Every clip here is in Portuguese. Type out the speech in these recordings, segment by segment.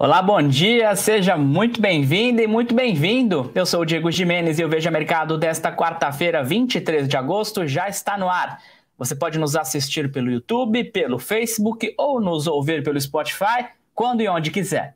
Olá, bom dia, seja muito bem-vindo e muito bem-vindo. Eu sou o Diego Jimenez e o Veja Mercado desta quarta-feira, 23 de agosto, já está no ar. Você pode nos assistir pelo YouTube, pelo Facebook ou nos ouvir pelo Spotify, quando e onde quiser.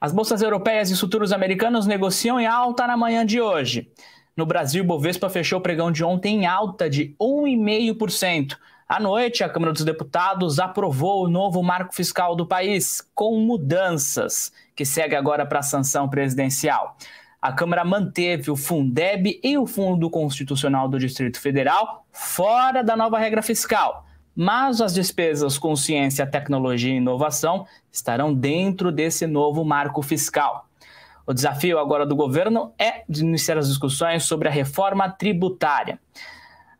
As bolsas europeias e futuros americanos negociam em alta na manhã de hoje. No Brasil, Bovespa fechou o pregão de ontem em alta de 1,5% à noite, a Câmara dos Deputados aprovou o novo marco fiscal do país, com mudanças, que segue agora para a sanção presidencial. A Câmara manteve o Fundeb e o Fundo Constitucional do Distrito Federal fora da nova regra fiscal, mas as despesas com ciência, tecnologia e inovação estarão dentro desse novo marco fiscal. O desafio agora do governo é de iniciar as discussões sobre a reforma tributária.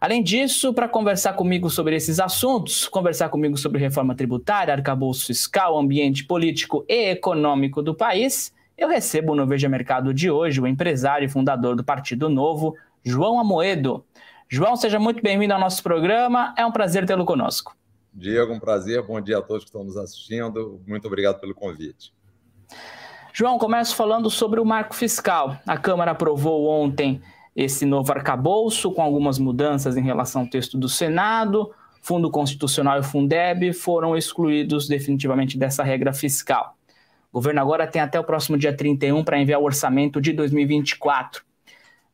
Além disso, para conversar comigo sobre esses assuntos, conversar comigo sobre reforma tributária, arcabouço fiscal, ambiente político e econômico do país, eu recebo no Veja Mercado de hoje o empresário e fundador do Partido Novo, João Amoedo. João, seja muito bem-vindo ao nosso programa, é um prazer tê-lo conosco. Diego, um prazer, bom dia a todos que estão nos assistindo, muito obrigado pelo convite. João, começo falando sobre o marco fiscal. A Câmara aprovou ontem esse novo arcabouço, com algumas mudanças em relação ao texto do Senado, Fundo Constitucional e Fundeb foram excluídos definitivamente dessa regra fiscal. O governo agora tem até o próximo dia 31 para enviar o orçamento de 2024.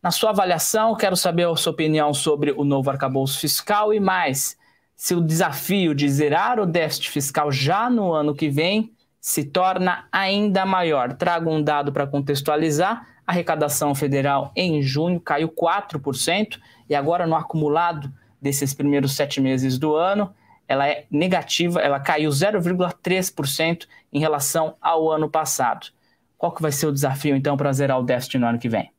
Na sua avaliação, quero saber a sua opinião sobre o novo arcabouço fiscal e mais, se o desafio de zerar o déficit fiscal já no ano que vem se torna ainda maior. Trago um dado para contextualizar a arrecadação federal em junho caiu 4%, e agora no acumulado desses primeiros sete meses do ano, ela é negativa, ela caiu 0,3% em relação ao ano passado. Qual que vai ser o desafio, então, para zerar o déficit no ano que vem?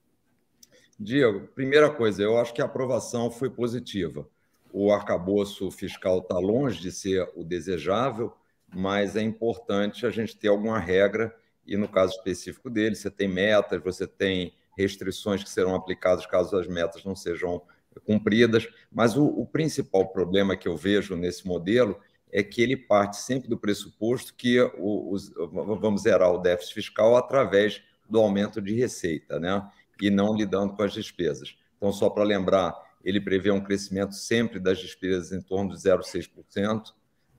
Diego, primeira coisa, eu acho que a aprovação foi positiva. O arcabouço fiscal está longe de ser o desejável, mas é importante a gente ter alguma regra e no caso específico dele, você tem metas, você tem restrições que serão aplicadas caso as metas não sejam cumpridas. Mas o, o principal problema que eu vejo nesse modelo é que ele parte sempre do pressuposto que o, os, vamos zerar o déficit fiscal através do aumento de receita, né? E não lidando com as despesas. Então, só para lembrar, ele prevê um crescimento sempre das despesas em torno de 0,6%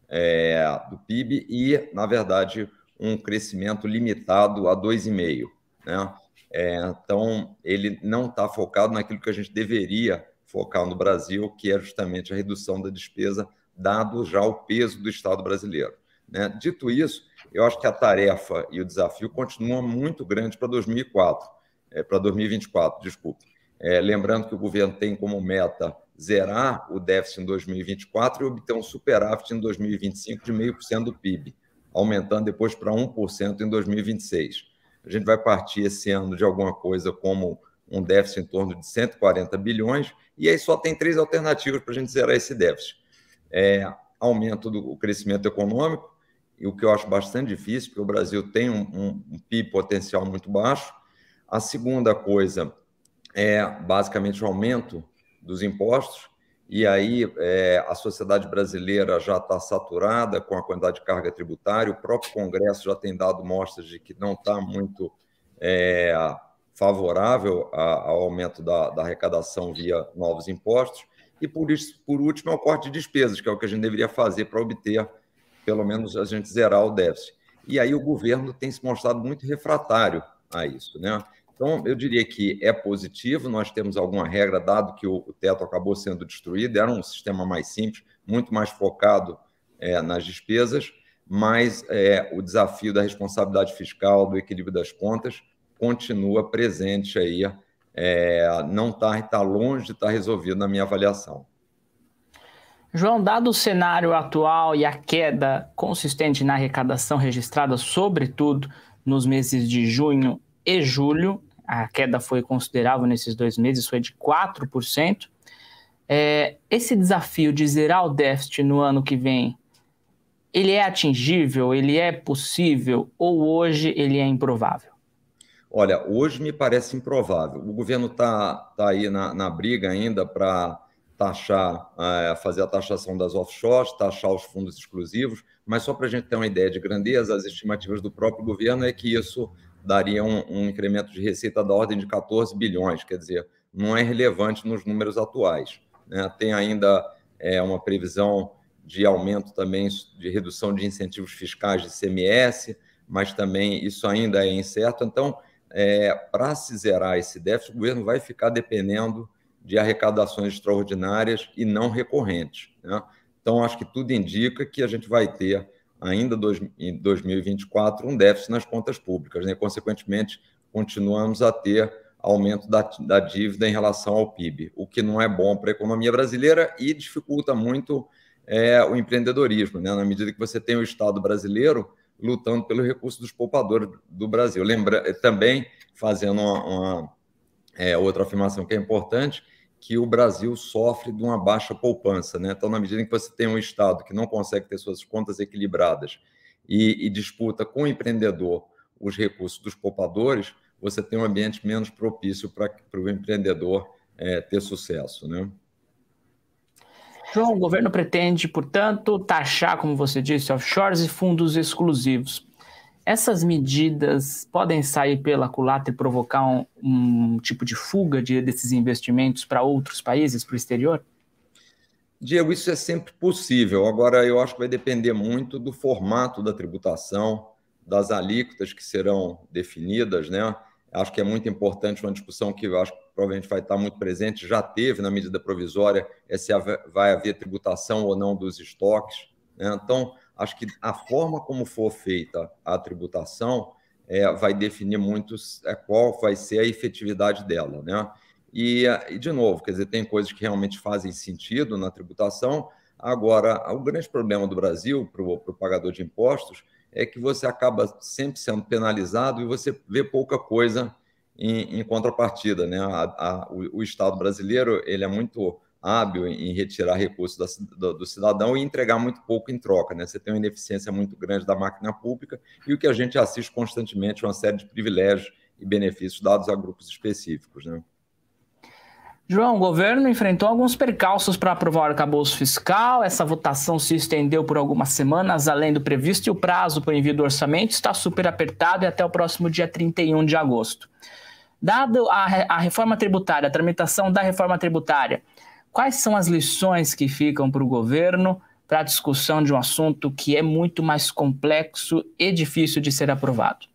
é, do PIB e, na verdade, um crescimento limitado a 2,5%. Né? É, então, ele não está focado naquilo que a gente deveria focar no Brasil, que é justamente a redução da despesa, dado já o peso do Estado brasileiro. Né? Dito isso, eu acho que a tarefa e o desafio continuam muito grandes para 2004, é, para 2024, desculpe. É, lembrando que o governo tem como meta zerar o déficit em 2024 e obter um superávit em 2025 de 0,5% do PIB aumentando depois para 1% em 2026. A gente vai partir esse ano de alguma coisa como um déficit em torno de 140 bilhões, e aí só tem três alternativas para a gente zerar esse déficit. É, aumento do crescimento econômico, e o que eu acho bastante difícil, porque o Brasil tem um, um, um PIB potencial muito baixo. A segunda coisa é basicamente o aumento dos impostos, e aí é, a sociedade brasileira já está saturada com a quantidade de carga tributária, o próprio Congresso já tem dado mostras de que não está muito é, favorável a, ao aumento da, da, arrecadação via novos impostos, e por, isso, por último é o corte de despesas, que é o que a gente deveria fazer para obter, pelo menos, a gente zerar o déficit. E aí o governo tem se mostrado muito refratário a isso. Né? Então, eu diria que é positivo, nós temos alguma regra, dado que o teto acabou sendo destruído, era um sistema mais simples, muito mais focado é, nas despesas, mas é, o desafio da responsabilidade fiscal, do equilíbrio das contas, continua presente aí, é, não está tá longe de estar tá resolvido na minha avaliação. João, dado o cenário atual e a queda consistente na arrecadação registrada, sobretudo nos meses de junho e julho, a queda foi considerável nesses dois meses, foi de 4%. É, esse desafio de zerar o déficit no ano que vem, ele é atingível, ele é possível ou hoje ele é improvável? Olha, hoje me parece improvável. O governo está tá aí na, na, briga ainda para taxar, é, fazer a taxação das offshores, taxar os fundos exclusivos, mas só para a gente ter uma ideia de grandeza, as estimativas do próprio governo é que isso daria um, um incremento de receita da ordem de 14 bilhões, quer dizer, não é relevante nos números atuais. Né? Tem ainda é, uma previsão de aumento também de redução de incentivos fiscais de CMS, mas também isso ainda é incerto. Então, é, para se zerar esse déficit, o governo vai ficar dependendo de arrecadações extraordinárias e não recorrentes. Né? Então, acho que tudo indica que a gente vai ter ainda dois, em 2024 um déficit nas contas públicas, né? consequentemente, continuamos a ter aumento da, da dívida em relação ao PIB, o que não é bom para a economia brasileira e dificulta muito é, o empreendedorismo, né? na medida que você tem o Estado brasileiro lutando pelo recurso dos poupadores do Brasil. Lembra, eh, também fazendo uma, uma é, outra afirmação que é importante, que o Brasil sofre de uma baixa poupança. Né? Então, na medida em que você tem um Estado que não consegue ter suas contas equilibradas e, e disputa com o empreendedor os recursos dos poupadores, você tem um ambiente menos propício para o empreendedor é, ter sucesso. Né? João, o governo pretende, portanto, taxar, como você disse, offshores e fundos exclusivos. Essas medidas podem sair pela culatra e provocar um, um tipo de fuga de, desses investimentos para outros países, para o exterior? Diego, isso é sempre possível. Agora, eu acho que vai depender muito do formato da tributação, das alíquotas que serão definidas, né? Acho que é muito importante uma discussão que eu acho que provavelmente vai estar muito presente, já teve na medida provisória, é se vai haver tributação ou não dos estoques. Né? Então, acho que a forma como for feita a tributação é, vai definir muito é, qual vai ser a efetividade dela, né? E, e, de novo, quer dizer, tem coisas que realmente fazem sentido na tributação. Agora, o grande problema do Brasil para o pagador de impostos é que você acaba sempre sendo penalizado e você vê pouca coisa em, em contrapartida, né? A, a, o, o Estado brasileiro ele é muito hábil em retirar recursos do cidadão e entregar muito pouco em troca. Né? Você tem uma ineficiência muito grande da máquina pública e o que a gente assiste constantemente é uma série de privilégios e benefícios dados a grupos específicos. Né? João, o governo enfrentou alguns percalços para aprovar o arcabouço fiscal. Essa votação se estendeu por algumas semanas, além do previsto, e o prazo para o envio do orçamento está super apertado e até o próximo dia 31 de agosto. Dado a, a reforma tributária, a tramitação da reforma tributária, quais são as lições que ficam para o governo para a discussão de um assunto que é muito mais complexo e difícil de ser aprovado?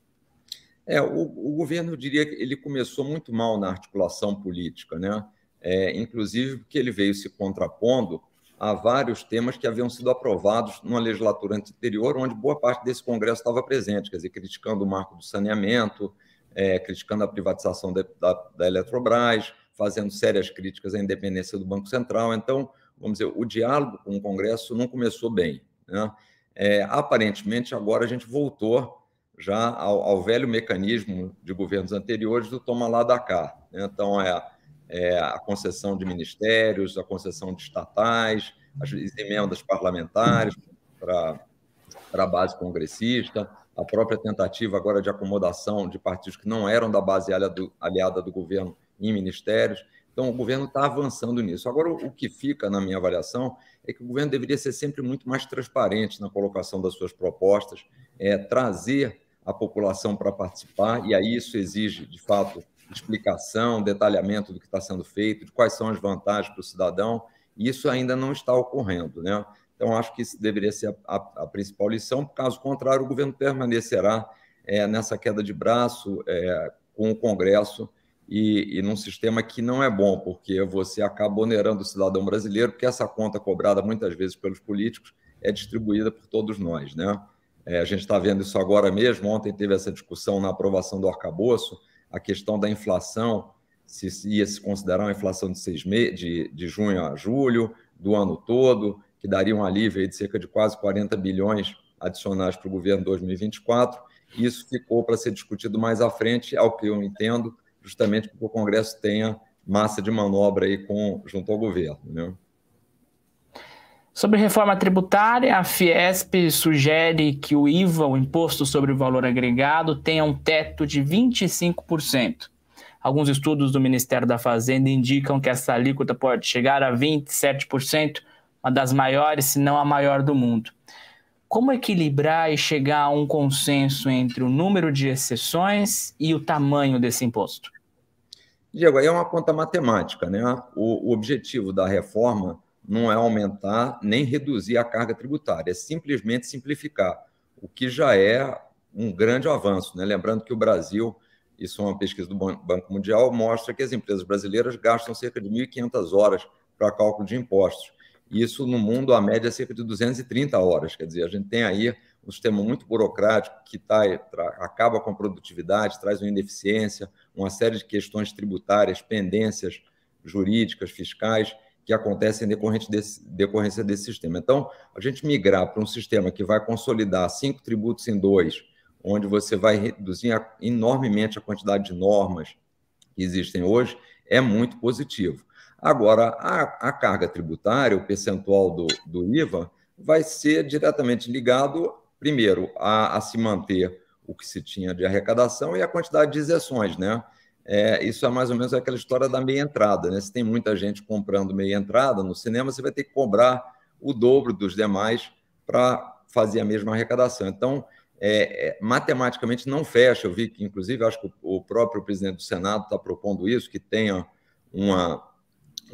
É, o, o governo, eu diria que ele começou muito mal na articulação política, né? É, inclusive porque ele veio se contrapondo a vários temas que haviam sido aprovados numa legislatura anterior, onde boa parte desse Congresso estava presente, quer dizer, criticando o marco do saneamento, é, criticando a privatização da, da, da Eletrobras, fazendo sérias críticas à independência do Banco Central. Então, vamos dizer, o diálogo com o Congresso não começou bem. Né? É, aparentemente, agora a gente voltou já ao, ao, velho mecanismo de governos anteriores do toma lá da cá. Né? Então, é, é, a concessão de ministérios, a concessão de estatais, as emendas parlamentares para a base congressista, a própria tentativa agora de acomodação de partidos que não eram da base aliada do, aliada do governo em ministérios. Então, o governo está avançando nisso. Agora, o que fica na minha avaliação é que o governo deveria ser sempre muito mais transparente na colocação das suas propostas, é, trazer a população para participar, e aí isso exige, de fato, explicação, detalhamento do que está sendo feito, de quais são as vantagens para o cidadão, e isso ainda não está ocorrendo. Né? Então, acho que isso deveria ser a, a, a principal lição, caso contrário, o governo permanecerá é, nessa queda de braço é, com o Congresso e, e num sistema que não é bom, porque você acaba onerando o cidadão brasileiro, porque essa conta cobrada muitas vezes pelos políticos é distribuída por todos nós. Né? É, a gente está vendo isso agora mesmo. Ontem teve essa discussão na aprovação do arcabouço, a questão da inflação, se ia se considerar uma inflação de, seis me... de, de junho a julho, do ano todo, que daria um alívio de cerca de quase 40 bilhões adicionais para o governo 2024. Isso ficou para ser discutido mais à frente, ao que eu entendo, justamente que o Congresso tenha massa de manobra aí com, junto ao governo. Né? Sobre reforma tributária, a Fiesp sugere que o IVA, o Imposto sobre o Valor Agregado, tenha um teto de 25%. Alguns estudos do Ministério da Fazenda indicam que essa alíquota pode chegar a 27%, uma das maiores, se não a maior do mundo como equilibrar e chegar a um consenso entre o número de exceções e o tamanho desse imposto? Diego, aí é uma conta matemática, né? O, o objetivo da reforma não é aumentar nem reduzir a carga tributária, é simplesmente simplificar, o que já é um grande avanço, né? Lembrando que o Brasil, isso é uma pesquisa do Banco Mundial, mostra que as empresas brasileiras gastam cerca de 1.500 horas para cálculo de impostos. Isso no mundo, a média é cerca de 230 horas. Quer dizer, a gente tem aí um sistema muito burocrático que tá, acaba com a produtividade, traz uma ineficiência, uma série de questões tributárias, pendências jurídicas, fiscais, que acontecem decorrente desse, decorrência desse sistema. Então, a gente migrar para um sistema que vai consolidar cinco tributos em dois, onde você vai reduzir enormemente a quantidade de normas que existem hoje, é muito positivo. Agora, a, a carga tributária, o percentual do, do IVA, vai ser diretamente ligado, primeiro, a, a, se manter o que se tinha de arrecadação e a quantidade de isenções, né? É, isso é mais ou menos aquela história da meia entrada, né? Se tem muita gente comprando meia entrada no cinema, você vai ter que cobrar o dobro dos demais para fazer a mesma arrecadação. Então, é, é, matematicamente não fecha. Eu vi que, inclusive, acho que o, próprio presidente do Senado está propondo isso, que tenha uma,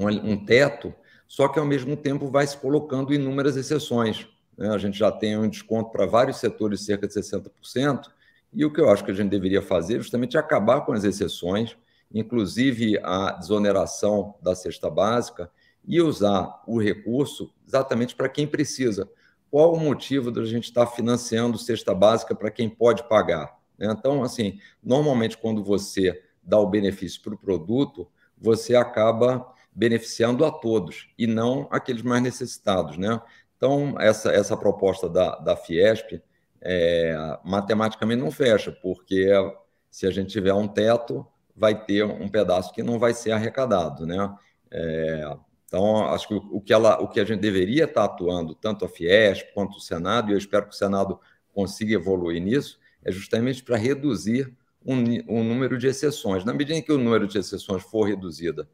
um teto, só que ao mesmo tempo vai se colocando inúmeras exceções. Né? A gente já tem um desconto para vários setores, cerca de 60%, e o que eu acho que a gente deveria fazer é justamente acabar com as exceções, inclusive a desoneração da cesta básica, e usar o recurso exatamente para quem precisa. Qual o motivo da gente estar tá financiando cesta básica para quem pode pagar? Né? Então, assim, normalmente quando você dá o benefício para o produto, você acaba beneficiando a todos e não aqueles mais necessitados, né? Então, essa, essa proposta da, da Fiesp é, matematicamente não fecha, porque se a gente tiver um teto, vai ter um pedaço que não vai ser arrecadado, né? É, então, acho que o, que, ela, o que a gente deveria estar atuando, tanto a Fiesp quanto o Senado, e eu espero que o Senado consiga evoluir nisso, é justamente para reduzir um, um número de exceções. Na medida em que o número de exceções for reduzida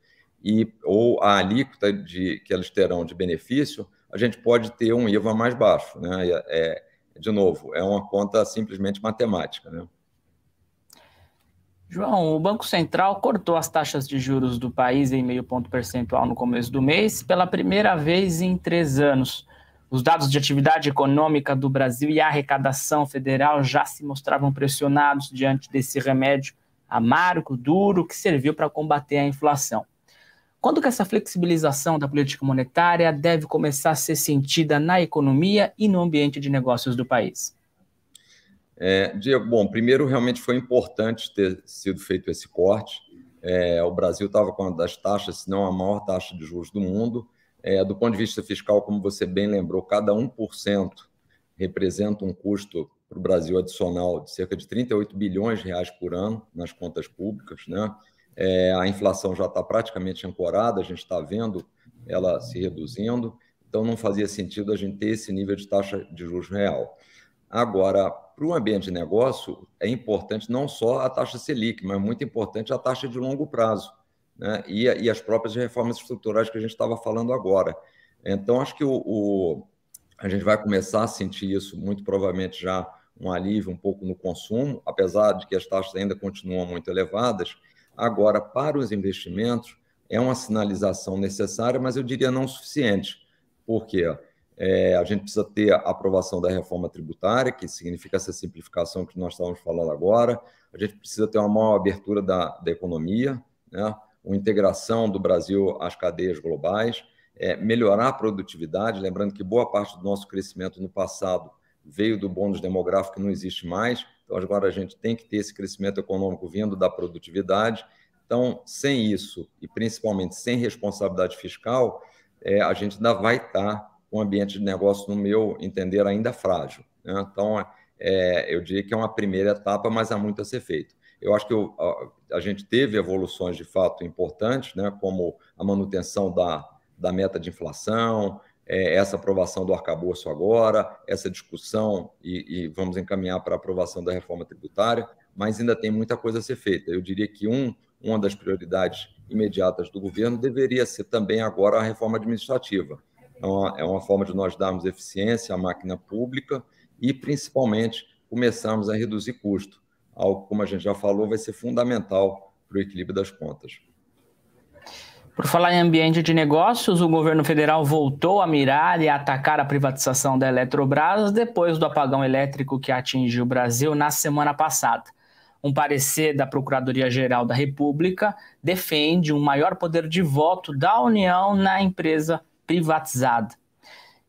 e, ou a alíquota de, que elas terão de benefício, a gente pode ter um IVA mais baixo. Né? É, é, de novo, é uma conta simplesmente matemática. Né? João, o Banco Central cortou as taxas de juros do país em meio ponto percentual no começo do mês, pela primeira vez em três anos. Os dados de atividade econômica do Brasil e a arrecadação federal já se mostravam pressionados diante desse remédio amargo, duro, que serviu para combater a inflação. Quando que essa flexibilização da política monetária deve começar a ser sentida na economia e no ambiente de negócios do país? É, Diego, bom, primeiro realmente foi importante ter sido feito esse corte. É, o Brasil estava com uma das taxas, se não a maior taxa de juros do mundo. É, do ponto de vista fiscal, como você bem lembrou, cada 1% representa um custo para o Brasil adicional de cerca de 38 bilhões de reais por ano nas contas públicas, né? É, a inflação já está praticamente ancorada, a gente está vendo ela se reduzindo, então não fazia sentido a gente ter esse nível de taxa de juros real. Agora, para o ambiente de negócio, é importante não só a taxa Selic, mas muito importante a taxa de longo prazo né? e, e as próprias reformas estruturais que a gente estava falando agora. Então, acho que o, o, a gente vai começar a sentir isso, muito provavelmente já um alívio um pouco no consumo, apesar de que as taxas ainda continuam muito elevadas, Agora, para os investimentos, é uma sinalização necessária, mas eu diria não suficiente, porque é, a gente precisa ter a aprovação da reforma tributária, que significa essa simplificação que nós estávamos falando agora, a gente precisa ter uma maior abertura da, da economia, né? uma integração do Brasil às cadeias globais, é, melhorar a produtividade, lembrando que boa parte do nosso crescimento no passado veio do bônus demográfico que não existe mais, então, agora a gente tem que ter esse crescimento econômico vindo da produtividade. Então, sem isso, e principalmente sem responsabilidade fiscal, é, a gente ainda vai estar com um ambiente de negócio, no meu entender, ainda frágil. Né? Então, é, eu diria que é uma primeira etapa, mas há muito a ser feito. Eu acho que eu, a, a, gente teve evoluções de fato importantes, né? como a manutenção da, da meta de inflação, é, essa aprovação do arcabouço agora, essa discussão, e, e vamos encaminhar para a aprovação da reforma tributária, mas ainda tem muita coisa a ser feita. Eu diria que um, uma das prioridades imediatas do governo deveria ser também agora a reforma administrativa. É uma, é uma forma de nós darmos eficiência à máquina pública e, principalmente, começarmos a reduzir custo. Algo, como a gente já falou, vai ser fundamental para o equilíbrio das contas. Por falar em ambiente de negócios, o governo federal voltou a mirar e a atacar a privatização da Eletrobras depois do apagão elétrico que atingiu o Brasil na semana passada. Um parecer da Procuradoria-Geral da República defende um maior poder de voto da União na empresa privatizada.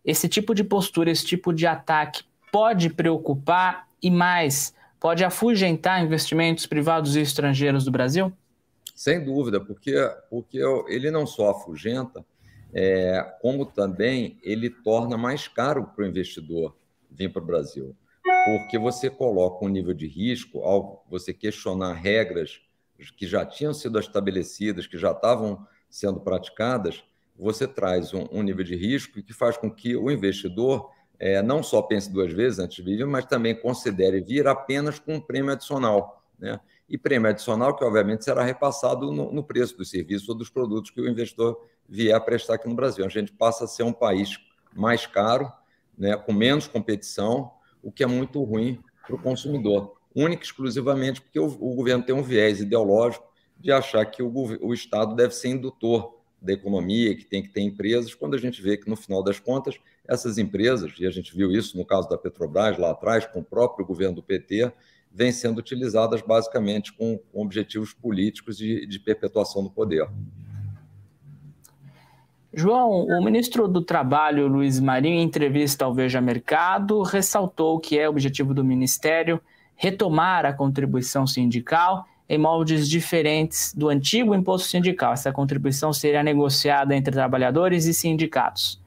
Esse tipo de postura, esse tipo de ataque pode preocupar e mais, pode afugentar investimentos privados e estrangeiros do Brasil? Sem dúvida, porque, porque ele não só afugenta, é, como também ele torna mais caro para o investidor vir para o Brasil. Porque você coloca um nível de risco ao você questionar regras que já tinham sido estabelecidas, que já estavam sendo praticadas, você traz um, um nível de risco que faz com que o investidor é, não só pense duas vezes antes de vir, mas também considere vir apenas com um prêmio adicional. Né? e prêmio adicional que, obviamente, será repassado no, no preço dos serviços ou dos produtos que o investidor vier a prestar aqui no Brasil. A gente passa a ser um país mais caro, né, com menos competição, o que é muito ruim para o consumidor, única e exclusivamente porque o, o, governo tem um viés ideológico de achar que o, o Estado deve ser indutor da economia, que tem que ter empresas, quando a gente vê que, no final das contas, essas empresas, e a gente viu isso no caso da Petrobras lá atrás, com o próprio governo do PT, vêm sendo utilizadas basicamente com, objetivos políticos de, de perpetuação do poder. João, o ministro do Trabalho, Luiz Marinho, em entrevista ao Veja Mercado, ressaltou que é objetivo do ministério retomar a contribuição sindical em moldes diferentes do antigo imposto sindical. Essa contribuição seria negociada entre trabalhadores e sindicatos.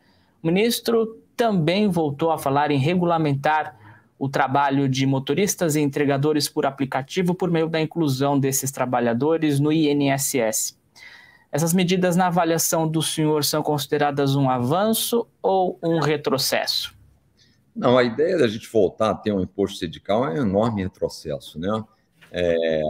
O ministro também voltou a falar em regulamentar o trabalho de motoristas e entregadores por aplicativo por meio da inclusão desses trabalhadores no INSS. Essas medidas, na avaliação do senhor, são consideradas um avanço ou um retrocesso? Não, a ideia da gente voltar a ter um imposto sindical é um enorme retrocesso, né? É,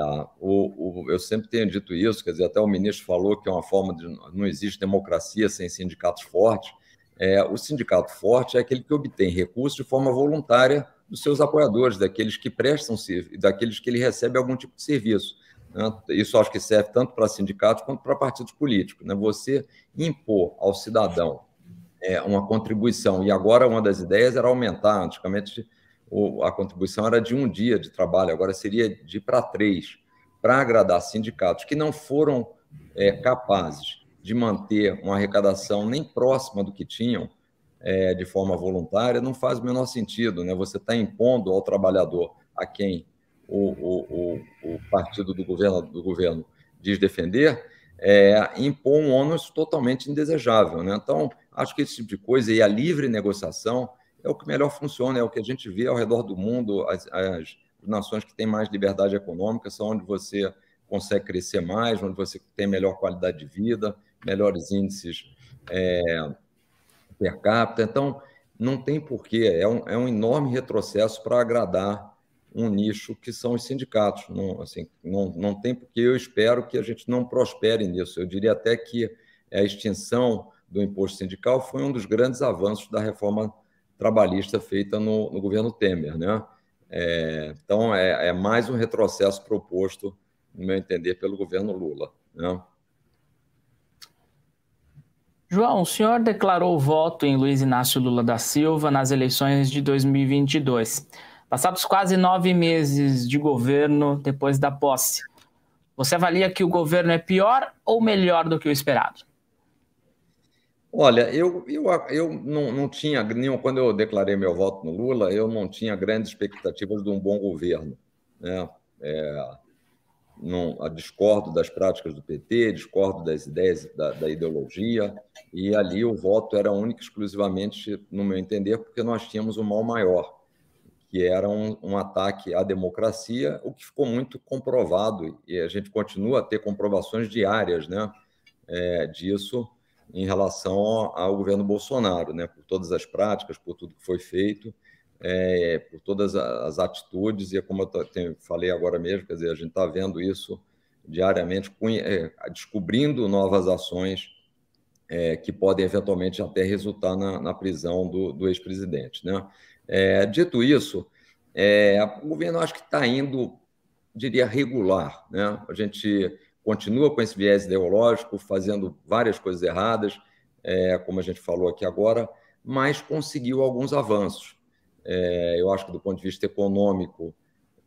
o, o, eu sempre tenho dito isso, quer dizer, até o ministro falou que é uma forma de não existe democracia sem sindicatos fortes. É, o sindicato forte é aquele que obtém recursos de forma voluntária dos seus apoiadores, daqueles que prestam daqueles que ele recebe algum tipo de serviço. Né? Isso acho que serve tanto para sindicatos quanto para partidos políticos. Né? Você impor ao cidadão é, uma contribuição, e agora uma das ideias era aumentar, antigamente a contribuição era de um dia de trabalho, agora seria de para três, para agradar sindicatos que não foram é, capazes de manter uma arrecadação nem próxima do que tinham, é, de forma voluntária, não faz o menor sentido. Né? Você está impondo ao trabalhador a quem o, o, o, o partido do governo, do governo diz defender, é, impor um ônus totalmente indesejável. Né? Então, acho que esse tipo de coisa e a livre negociação é o que melhor funciona, é o que a gente vê ao redor do mundo, as, as nações que têm mais liberdade econômica são onde você consegue crescer mais, onde você tem melhor qualidade de vida, melhores índices é, per capita. Então, não tem porquê, é um, é um enorme retrocesso para agradar um nicho que são os sindicatos. Não, assim, não, não tem porquê, eu espero que a gente não prospere nisso. Eu diria até que a extinção do imposto sindical foi um dos grandes avanços da reforma trabalhista feita no, no governo Temer. Né? É, então, é, é mais um retrocesso proposto, no meu entender, pelo governo Lula. Né? João, o senhor declarou voto em Luiz Inácio Lula da Silva nas eleições de 2022. Passados quase nove meses de governo depois da posse, você avalia que o governo é pior ou melhor do que o esperado? Olha, eu, eu, eu não, não tinha nenhum. Quando eu declarei meu voto no Lula, eu não tinha grandes expectativas de um bom governo. Né? É, não ah, discordo das práticas do PT, discordo das ideias da, da, ideologia, e ali o voto era único exclusivamente, no meu entender, porque nós tínhamos um mal maior, que era um, um ataque à democracia, o que ficou muito comprovado, e a gente continua a ter comprovações diárias né, é, disso em relação ao, ao governo Bolsonaro, né, por todas as práticas, por tudo que foi feito, é, por todas as atitudes, e é como eu falei agora mesmo, quer dizer, a gente está vendo isso diariamente, é, descobrindo novas ações é, que podem eventualmente até resultar na, na prisão do, do ex-presidente. Né? É, dito isso, é, o governo acho que está indo, diria, regular. Né? A gente continua com esse viés ideológico, fazendo várias coisas erradas, como a gente falou aqui agora, mas conseguiu alguns avanços. É, eu acho que do ponto de vista econômico,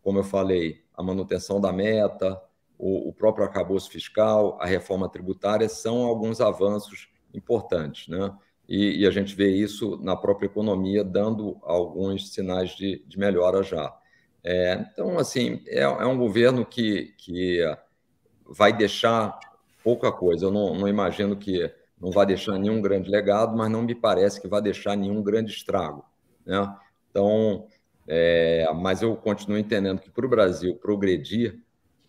como eu falei, a manutenção da meta, o, o próprio arcabouço fiscal, a reforma tributária são alguns avanços importantes, né? E, e, a gente vê isso na própria economia dando alguns sinais de, de melhora já. É, então, assim, é, é, um governo que, que vai deixar pouca coisa. Eu não, não imagino que não vai deixar nenhum grande legado, mas não me parece que vai deixar nenhum grande estrago. Né? Então, é, mas eu continuo entendendo que para o Brasil progredir,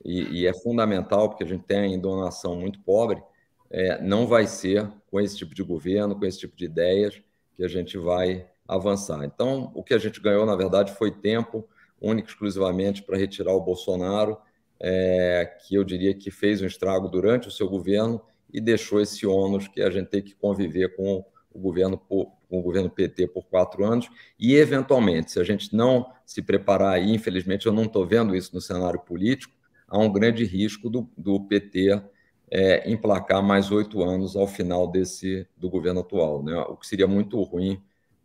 e, e, é fundamental, porque a gente tem ainda uma nação muito pobre, é, não vai ser com esse tipo de governo, com esse tipo de ideias, que a gente vai avançar. Então, o que a gente ganhou, na verdade, foi tempo, único exclusivamente para retirar o Bolsonaro, é, que eu diria que fez um estrago durante o seu governo e deixou esse ônus que a gente tem que conviver com o governo, por, o governo PT por quatro anos, e eventualmente, se a gente não se preparar, e infelizmente eu não estou vendo isso no cenário político, há um grande risco do, do PT é, emplacar mais oito anos ao final desse do governo atual, né? o que seria muito ruim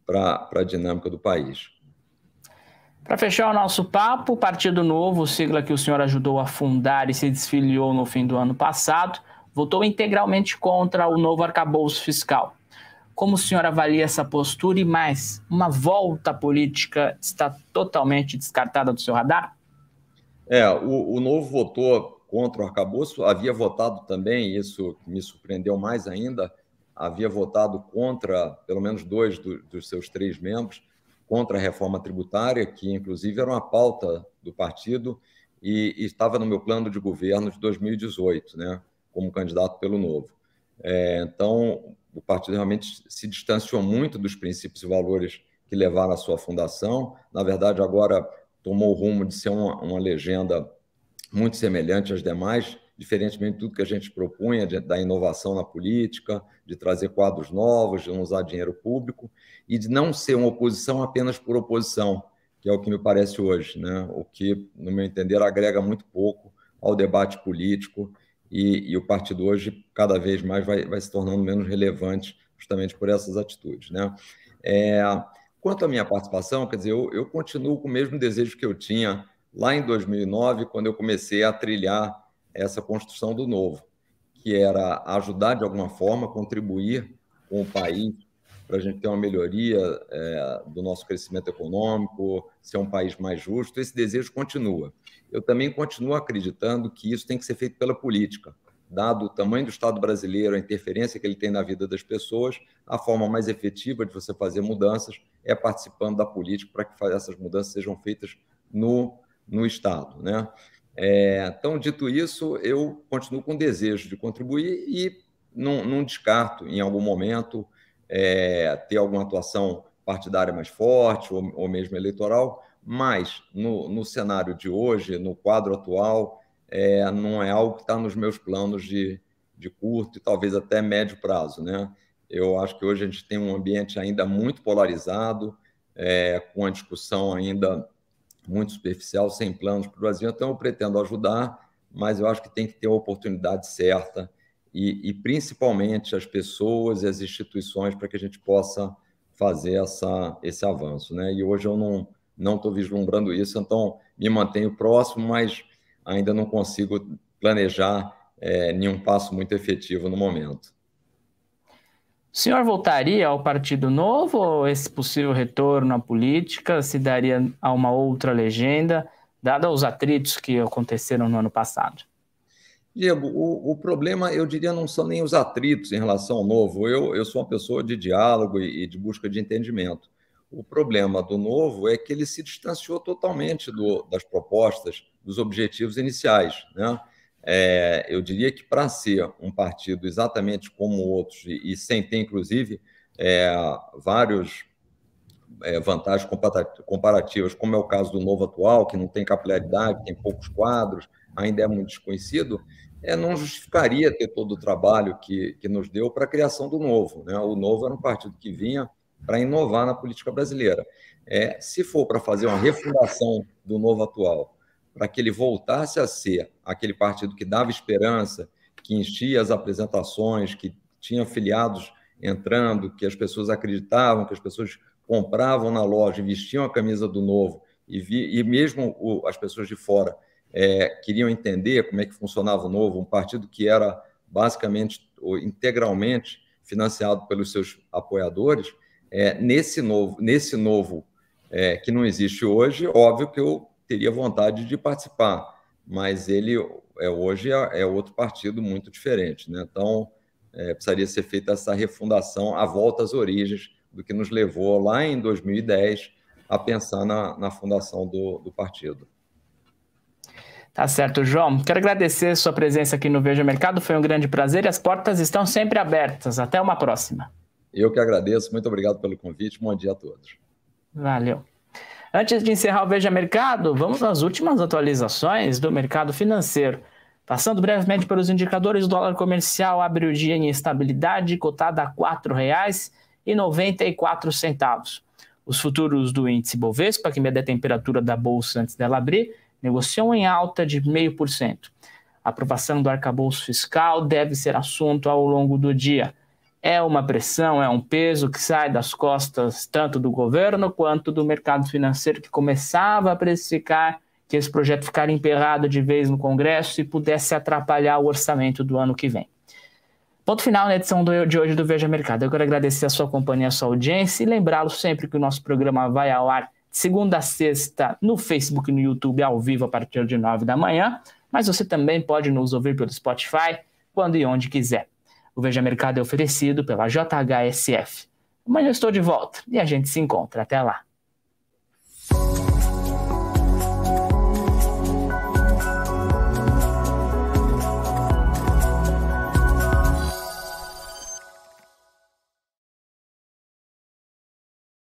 para a dinâmica do país. Para fechar o nosso papo, o Partido Novo, sigla que o senhor ajudou a fundar e se desfiliou no fim do ano passado, votou integralmente contra o novo arcabouço fiscal. Como o senhor avalia essa postura e mais, uma volta política está totalmente descartada do seu radar? É, o, o novo votou contra o arcabouço, havia votado também, isso me surpreendeu mais ainda, havia votado contra, pelo menos dois do, dos seus três membros, contra a reforma tributária, que inclusive era uma pauta do partido e, e estava no meu plano de governo de 2018, né, como candidato pelo Novo. É, então, o partido realmente se distanciou muito dos princípios e valores que levaram à sua fundação. Na verdade, agora tomou o rumo de ser uma, uma legenda muito semelhante às demais, diferentemente de tudo que a gente propunha, de, da inovação na política, de trazer quadros novos, de não usar dinheiro público e de não ser uma oposição apenas por oposição, que é o que me parece hoje, né? o que, no meu entender, agrega muito pouco ao debate político e, e o partido hoje cada vez mais vai, vai, se tornando menos relevante justamente por essas atitudes. Né? É, quanto à minha participação, quer dizer, eu, eu continuo com o mesmo desejo que eu tinha lá em 2009, quando eu comecei a trilhar essa construção do novo, que era ajudar de alguma forma, contribuir com o país para a gente ter uma melhoria é, do nosso crescimento econômico, ser um país mais justo. Esse desejo continua. Eu também continuo acreditando que isso tem que ser feito pela política. Dado o tamanho do Estado brasileiro, a interferência que ele tem na vida das pessoas, a forma mais efetiva de você fazer mudanças é participando da política para que essas mudanças sejam feitas no, no Estado. Né? É, então, dito isso, eu continuo com desejo de contribuir e não, não descarto, em algum momento, é, ter alguma atuação partidária mais forte ou, ou mesmo eleitoral, mas no, no, cenário de hoje, no quadro atual, é, não é algo que está nos meus planos de, de curto e talvez até médio prazo. Né? Eu acho que hoje a gente tem um ambiente ainda muito polarizado, é, com a discussão ainda muito superficial, sem planos para o Brasil. Então, eu pretendo ajudar, mas eu acho que tem que ter a oportunidade certa e, e principalmente as pessoas e as instituições para que a gente possa fazer essa, esse avanço. Né? E hoje eu não não estou vislumbrando isso, então me mantenho próximo, mas ainda não consigo planejar é, nenhum passo muito efetivo no momento. O senhor voltaria ao Partido Novo ou esse possível retorno à política se daria a uma outra legenda, dada os atritos que aconteceram no ano passado? Diego, o, o, problema, eu diria, não são nem os atritos em relação ao novo. Eu, eu sou uma pessoa de diálogo e, e de busca de entendimento. O problema do novo é que ele se distanciou totalmente do, das propostas, dos objetivos iniciais. Né? É, eu diria que para ser um partido exatamente como outros, e, e sem ter, inclusive, é, vários é, vantagens comparativas, como é o caso do novo atual, que não tem capilaridade, tem poucos quadros, ainda é muito desconhecido, é, não uhum. justificaria ter todo o trabalho que, que nos deu para a criação do Novo. Né? O Novo era um partido que vinha para inovar na política brasileira. É, se for para fazer uma refundação do Novo atual, para que ele voltasse a ser aquele partido que dava esperança, que enchia as apresentações, que tinha filiados entrando, que as pessoas acreditavam, que as pessoas compravam na loja, vestiam a camisa do Novo, e, vi, e mesmo o, as pessoas de fora é, queriam entender como é que funcionava o novo, um partido que era basicamente ou integralmente financiado pelos seus apoiadores, é, nesse novo, nesse novo é, que não existe hoje, óbvio que eu teria vontade de participar, mas ele é hoje é, é outro partido muito diferente, né? Então é, precisaria ser feita essa refundação, a volta às origens do que nos levou lá em 2010 a pensar na, na fundação do, do partido. Tá certo, João. Quero agradecer sua presença aqui no Veja Mercado, foi um grande prazer e as portas estão sempre abertas. Até uma próxima. Eu que agradeço, muito obrigado pelo convite, bom dia a todos. Valeu. Antes de encerrar o Veja Mercado, vamos às últimas atualizações do mercado financeiro. Passando brevemente pelos indicadores, o dólar comercial abre o dia em estabilidade, cotado a R$ 4,94. Os futuros do índice Bovespa, que mede a temperatura da bolsa antes dela abrir, negociam em alta de 0,5%. A aprovação do arcabouço fiscal deve ser assunto ao longo do dia. É uma pressão, é um peso que sai das costas tanto do governo quanto do mercado financeiro, que começava a precificar que esse projeto ficar emperrado de vez no Congresso e pudesse atrapalhar o orçamento do ano que vem. Ponto final na edição de hoje do Veja Mercado. Eu quero agradecer a sua companhia, a sua audiência e lembrá-lo sempre que o nosso programa vai ao ar segunda a sexta, no Facebook e no YouTube, ao vivo, a partir de 9 da manhã. Mas você também pode nos ouvir pelo Spotify, quando e onde quiser. O Veja Mercado é oferecido pela JHSF. Amanhã eu estou de volta e a gente se encontra. Até lá.